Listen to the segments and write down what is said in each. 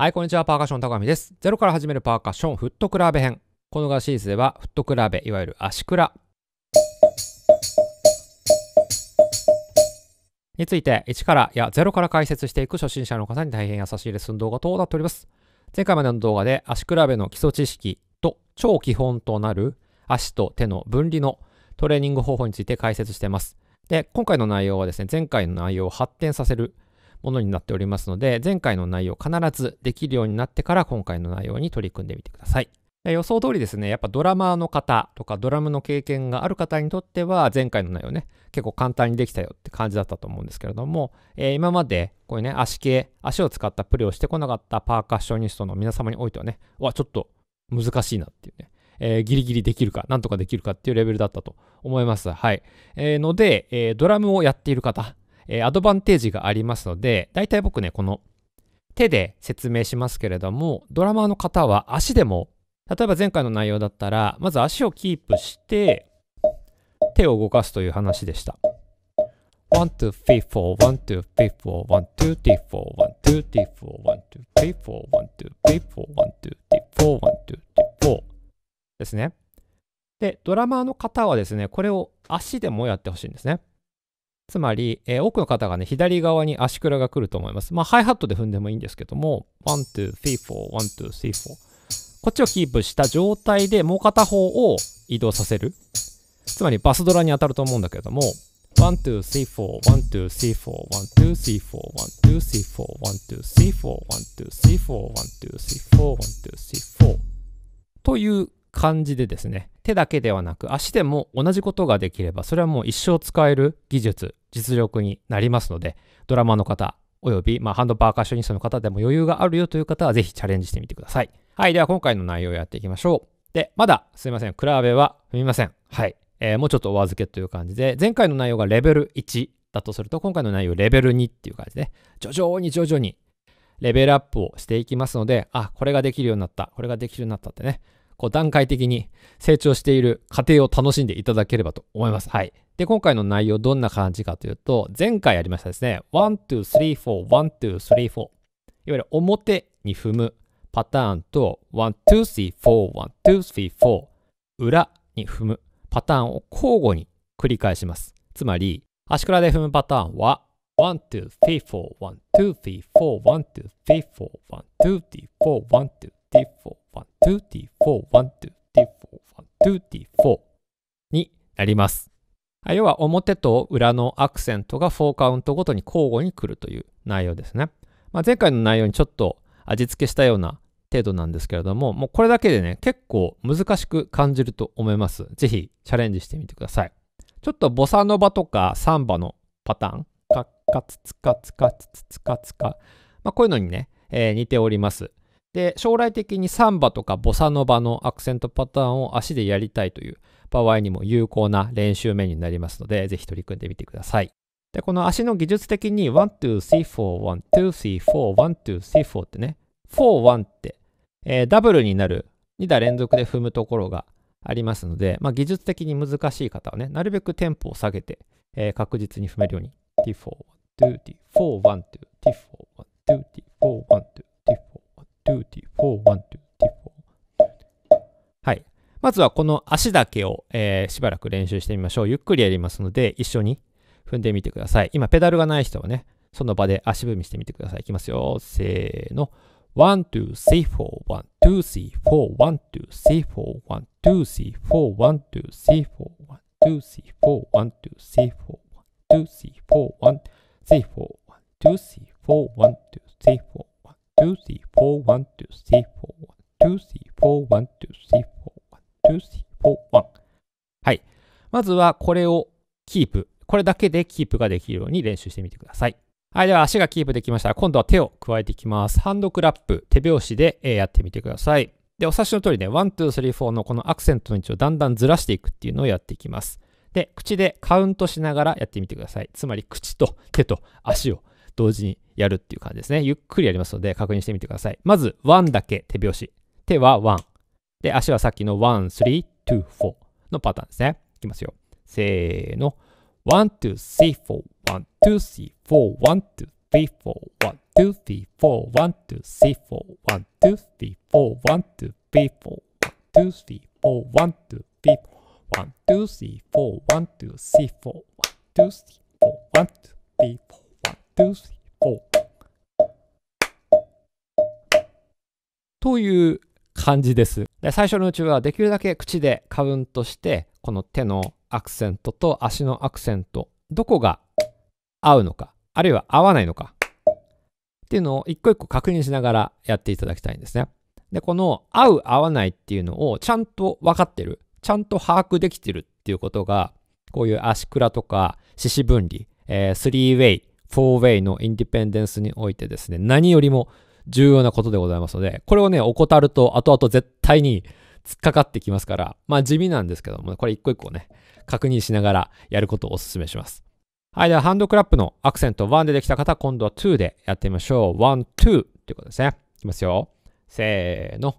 はい、こんにちは。パーカッション高見です。ゼロから始めるパーカッションフットクラーベ編。このガシリーズでは、フットクラーベ、いわゆる足クラ。について、1からや0から解説していく初心者の方に大変優しいレッスン動画となっております。前回までの動画で、足比べの基礎知識と超基本となる足と手の分離のトレーニング方法について解説しています。で、今回の内容はですね、前回の内容を発展させるものになっておりますので、前回の内容必ずできるようになってから今回の内容に取り組んでみてください。予想通りですね、やっぱドラマーの方とかドラムの経験がある方にとっては前回の内容ね、結構簡単にできたよって感じだったと思うんですけれども、えー、今までこういうね、足系、足を使ったプレーをしてこなかったパーカッショニストの皆様においてはね、わ、ちょっと難しいなっていうね、えー、ギリギリできるか、なんとかできるかっていうレベルだったと思います。はい。えー、ので、えー、ドラムをやっている方、えー、アドバンテージがありますので、大体僕ね、この手で説明しますけれども、ドラマーの方は足でも、例えば前回の内容だったら、まず足をキープして、手を動かすという話でした。1, 2, 3, 4, 1, 2, 3, 4, 1, 2, 3, 4, 1, 2, 3, 4, 1, 2, 3, 4, 1, 2, 3, 4, 1, 2, 3, 4, 1, 2, 3, 4ですね。で、ドラマーの方はですね、これを足でもやってほしいんですね。つまり、えー、多くの方がね、左側に足倉が来ると思います。まあ、ハイハットで踏んでもいいんですけども、1、2、3、4、1、2、3、4。こっちをキープした状態で、もう片方を移動させる。つまり、バスドラに当たると思うんだけども、1、2、3、4、1、2、3、4、1、2、3、4、1、2、3、4、1、2、3、4、1、2、3、4、1、2、3、4、1、2、3、4。という感じでですね、手だけではなく足でも同じことができれば、それはもう一生使える技術実力になりますので、ドラマの方、および、まあ、ハンドパーカッショニストの方でも余裕があるよという方は、ぜひチャレンジしてみてください。はい、では今回の内容をやっていきましょう。で、まだ、すいません、比べは踏みません。はい。えー、もうちょっとお預けという感じで、前回の内容がレベル1だとすると、今回の内容レベル2っていう感じで、徐々に徐々にレベルアップをしていきますので、あ、これができるようになった、これができるようになったってね、こう段階的に成長している過程を楽しんでいただければと思います。はい。で、今回の内容どんな感じかというと、前回ありましたですね、ツー、スリー、フォー。いわゆる表に踏むパターンと、ツー、スリー、フォー。裏に踏むパターンを交互に繰り返します。つまり、足倉で踏むパターンは、ワン、ツー、スリー、フォー、ワン、ツー、スリー、フォー、ワン、ツー、スリー、フォー、ワン、ツー、スリー、フォー、ワン、ツー、スリー、フォー。1、2、T4、1、2、T4、1、2、T4 になります。要は表と裏のアクセントが4カウントごとに交互に来るという内容ですね。まあ、前回の内容にちょっと味付けしたような程度なんですけれども、もうこれだけでね、結構難しく感じると思います。ぜひチャレンジしてみてください。ちょっとボサノバとかサンバのパターン、カッカツツカツカツツカツカ、まあ、こういうのにね、えー、似ております。で、将来的にサンバとかボサノバのアクセントパターンを足でやりたいという場合にも有効な練習メニューになりますので、ぜひ取り組んでみてください。で、この足の技術的に、1、2、3、4、1、2、3、4、1、2、3、4ってね、4、1って、えー、ダブルになる2打連続で踏むところがありますので、まあ、技術的に難しい方はね、なるべくテンポを下げて、えー、確実に踏めるように、T4、1、2、T4、1、2、T4、1、2、T4、1、2、はいまずはこの足だけを、えー、しばらく練習してみましょうゆっくりやりますので一緒に踏んでみてください今ペダルがない人はねその場で足踏みしてみてくださいいきますよせーの 1, 2, 3, 4, 1, 2, 3, 4, 1, 2, 3, 4, 1, 2, 3, 4, 1, 2, 3, 4, 1, 2, 3, 4, 1, 2, 3, 4, 1, 2, 3, 4, 1, 3, 4, 1, 2, 3, 4, 1, 2, 3, 4, はい。まずはこれをキープ。これだけでキープができるように練習してみてください。はい。では足がキープできましたら、今度は手を加えていきます。ハンドクラップ、手拍子でやってみてください。で、お察しの通りね、1、2、3、4のこのアクセントの位置をだんだんずらしていくっていうのをやっていきます。で、口でカウントしながらやってみてください。つまり、口と手と足を同時にやるっていう感じですね。ゆっくりやりますので確認してみてください。まず、1だけ手拍子。手は1。で、足はさっきの1、3、2、4のパターンですね。いきますよ。せーの。1、2、3、4、1、2、3、4、1、2、3、4、1、2、3、4、1、2、3、4、1、2、3、4、1、2、3、4、1、2、3、4、1、2、3、4、1、2、3、4、1、2、3、4、1、2、3、4、1、2、3、4、という感じです。で最初のうちはできるだけ口でカウントしてこの手のアクセントと足のアクセントどこが合うのかあるいは合わないのかっていうのを一個一個確認しながらやっていただきたいんですね。でこの合う合わないっていうのをちゃんと分かってるちゃんと把握できてるっていうことがこういう足倉とか四肢分離、えー、スリーウェイーウェイのインディペンデンスにおいてですね、何よりも重要なことでございますので、これをね、怠ると後々絶対に突っかかってきますから、まあ地味なんですけども、これ一個一個ね、確認しながらやることをお勧めします。はい、ではハンドクラップのアクセント1でできた方、今度は2でやってみましょう。1、2ということですね。いきますよ。せーの。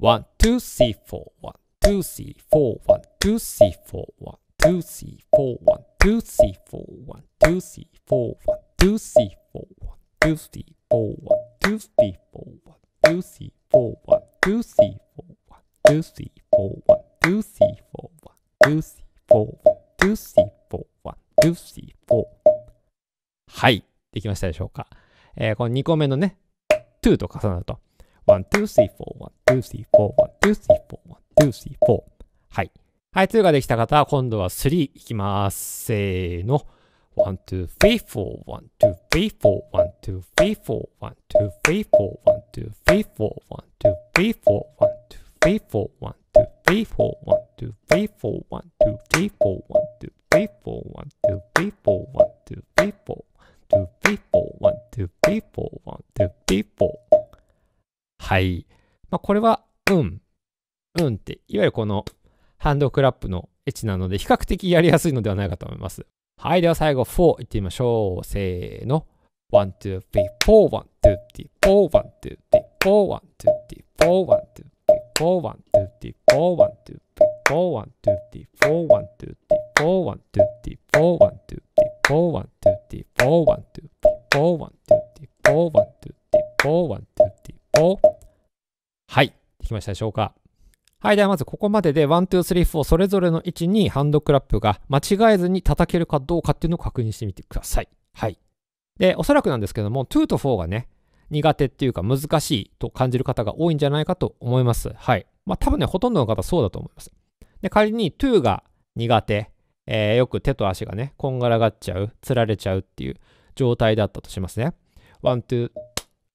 1、2、C4、1、2、C4、1、2、C4、1、2、C4、1、2、C4、1、2、C4、1、two three four one two three four one two three four one two three four one two three four one two three four one two three four one two three four one two three four one two three four はい、できましたでしょうか。えー、この2個目のね、2と重なると。1, 2, 3, 4, 1, 2, 3, 4, 1, 2, 3, 4, 1, 2, 3, 4. はい。はい、2ができた方は、今度は3いきます。せーの。one, two, three, four, one, two, three, four, one, two, three, four, one, two, three, four, one, two, three, four, one, two, three, four, one, two, three, four, one, two, three, four, one, two, three, four, one, two, three, four, one, two, three, four, one, two, three, four, one, two, three, four, two, three, four, one, two, three, four, one, two, three, four. はい。まあ、これは、うん、うんって、いわゆるこのハンドクラップのエッチなので、比較的やりやすいのではないかと思います。はい、では最後4いってみましょう。せーの。1、2、3、4、1、2、3、4、1、2、3、4、1、2、3、4、1、2、4 1 2 3 4 1 2 3 4 1 2 3 4 1 2 3 4 1 2 3 4 1 2 3 4 1 2 3 4 1 2 3 4 1 2 3 4 1 2 3 4 1 2 3 4はいできましたでしょうかはい。ではまずここまでで、1、2、3、4それぞれの位置にハンドクラップが間違えずに叩けるかどうかっていうのを確認してみてください。はい。で、おそらくなんですけども、2と4がね、苦手っていうか難しいと感じる方が多いんじゃないかと思います。はい。まあ多分ね、ほとんどの方そうだと思います。で、仮に2が苦手、えー、よく手と足がね、こんがらがっちゃう、つられちゃうっていう状態だったとしますね。ワン、ツー、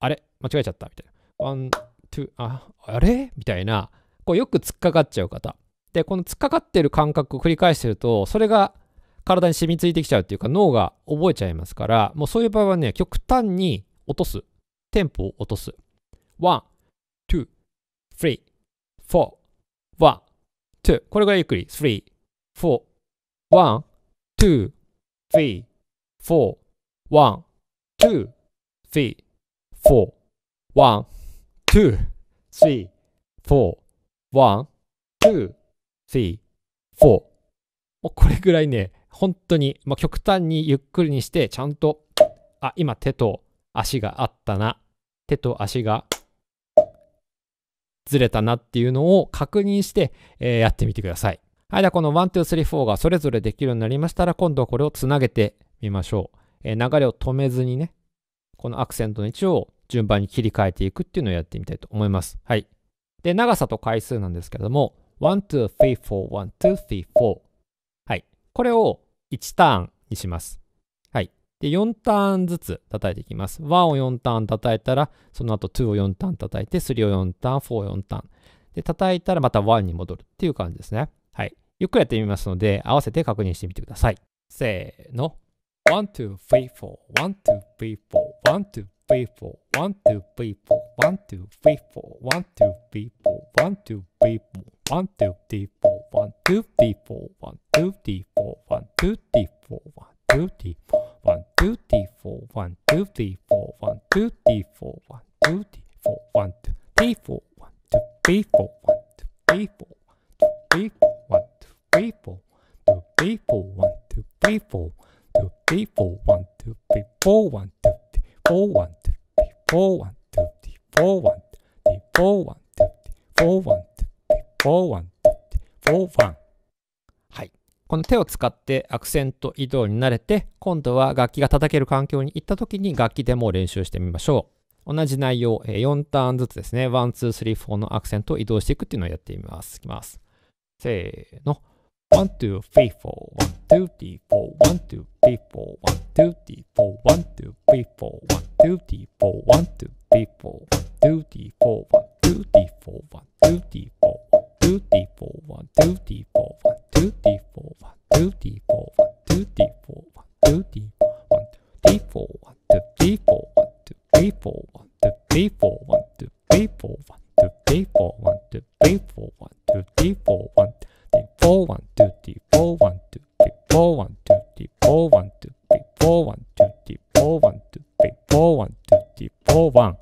あれ間違えちゃったみたいな。ワン、ツー、あ、あれみたいな。こうよく突っかかっちゃう方。で、この突っかかってる感覚を繰り返してると、それが体に染みついてきちゃうっていうか脳が覚えちゃいますから、もうそういう場合はね、極端に落とす。テンポを落とす。1、2、3、4、1、2。これぐらいゆっくり。3、4、1、2、3、4、1、2、3、4、1、2、3、4、1,2,3,4もうこれぐらいね、本当に、まあ、極端にゆっくりにして、ちゃんと、あ、今手と足があったな。手と足がずれたなっていうのを確認して、えー、やってみてください。はい、ではこの1、2、3、4がそれぞれできるようになりましたら、今度はこれをつなげてみましょう。えー、流れを止めずにね、このアクセントの位置を順番に切り替えていくっていうのをやってみたいと思います。はい。で、長さと回数なんですけれども、1, 2, 3, 4, 1, 2, 3, 4。はい。これを1ターンにします。はい。で、4ターンずつ叩いていきます。1を4ターン叩いたら、その後2を4ターン叩いて、3を4ターン、4を4ターン。で、叩いたらまた1に戻るっていう感じですね。はい。ゆっくりやってみますので、合わせて確認してみてください。せーの。1, 2, 3, 4, 1, 2, 3, 4, 1, 2, three, One, two. 1234 1234 1234 1234 234 1234 234 1234 234 1234 One, two, three, four. One, two, three, four. One, two, three, four. One, two, three, four. One, two, three, four. One, two, three, four. One, two, three, four. One, two, three, four. One, two, three, four. One, two, three, four. One, two, three, four. One, two, three, four. One, two, three, four. One, two, three, four. One, two, three, four. One, two, three, four. Two, three, four. One, two, three, four. Two, three, four. One, two, three, four. Two, three, four. One, two, three, four. One, two. One, One, One, One, One, One, One, One, One, One, One, One, two. two. two. two. two. two. two. two. two. two. two. two. two. four one two three four one two three four one two three four one two three four one two three four one two three four one はいこの手を使ってアクセント移動に慣れて今度は楽器が叩ける環境に行った時に楽器でも練習してみましょう同じ内容4ターンずつですね1、2、3、4のアクセントを移動していくっていうのをやってみますいきますせーの one, two, three, four, one, two, three, four, one, two, three, four, one, two, three, four, one, two, three, four, one, two, three, four, one, two, three, four, one, two, three, four, one, two, three, four, one, two, three, four, one, two, three, four, one, two, three, four, one, two, three, four, one, two, three, four, one. 24-1。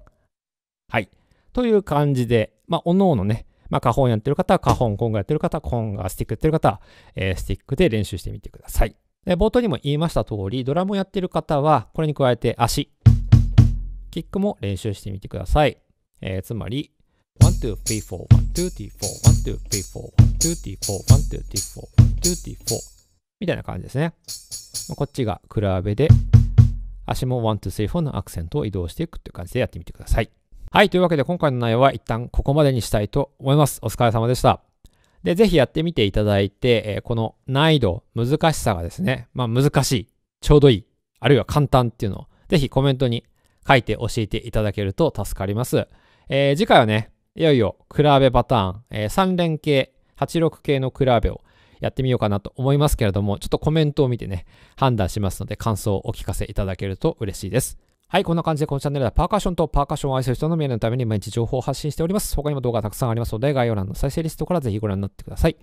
はい。という感じで、まあ、おのおのね、まあ、花本やってる方は花本、コンガやってる方はコンガ、スティックやってる方は、えー、スティックで練習してみてください。冒頭にも言いました通り、ドラムをやってる方は、これに加えて足、キックも練習してみてください。えー、つまり、1、2、3、4、1、2、3、4、1、2、3、4、1、2、3、4、1、2、3、4、1、2、3、4、みたいな感じですね。こっちが比べで、足も1,2,3,4のアクセントを移動していくっていう感じでやってみてください。はい。というわけで今回の内容は一旦ここまでにしたいと思います。お疲れ様でした。で、ぜひやってみていただいて、えー、この難易度、難しさがですね、まあ難しい、ちょうどいい、あるいは簡単っていうのを、ぜひコメントに書いて教えていただけると助かります。えー、次回はね、いよいよ比べパターン、えー、3連形、86系の比べをやってみようかなと思いますけれども、ちょっとコメントを見てね、判断しますので、感想をお聞かせいただけると嬉しいです。はい、こんな感じでこのチャンネルではパーカッションとパーカッションを愛する人の未来のために毎日情報を発信しております。他にも動画たくさんありますので、概要欄の再生リストからぜひご覧になってください。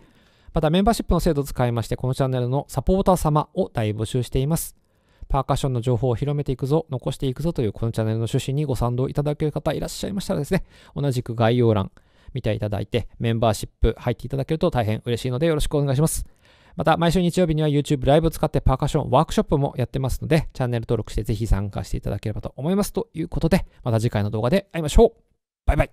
またメンバーシップの制度を使いまして、このチャンネルのサポーター様を大募集しています。パーカッションの情報を広めていくぞ、残していくぞというこのチャンネルの趣旨にご賛同いただける方いらっしゃいましたらですね、同じく概要欄、見ていただいて、メンバーシップ入っていただけると大変嬉しいのでよろしくお願いします。また、毎週日曜日には YouTube ライブを使ってパーカッションワークショップもやってますので、チャンネル登録してぜひ参加していただければと思います。ということで、また次回の動画で会いましょう。バイバイ。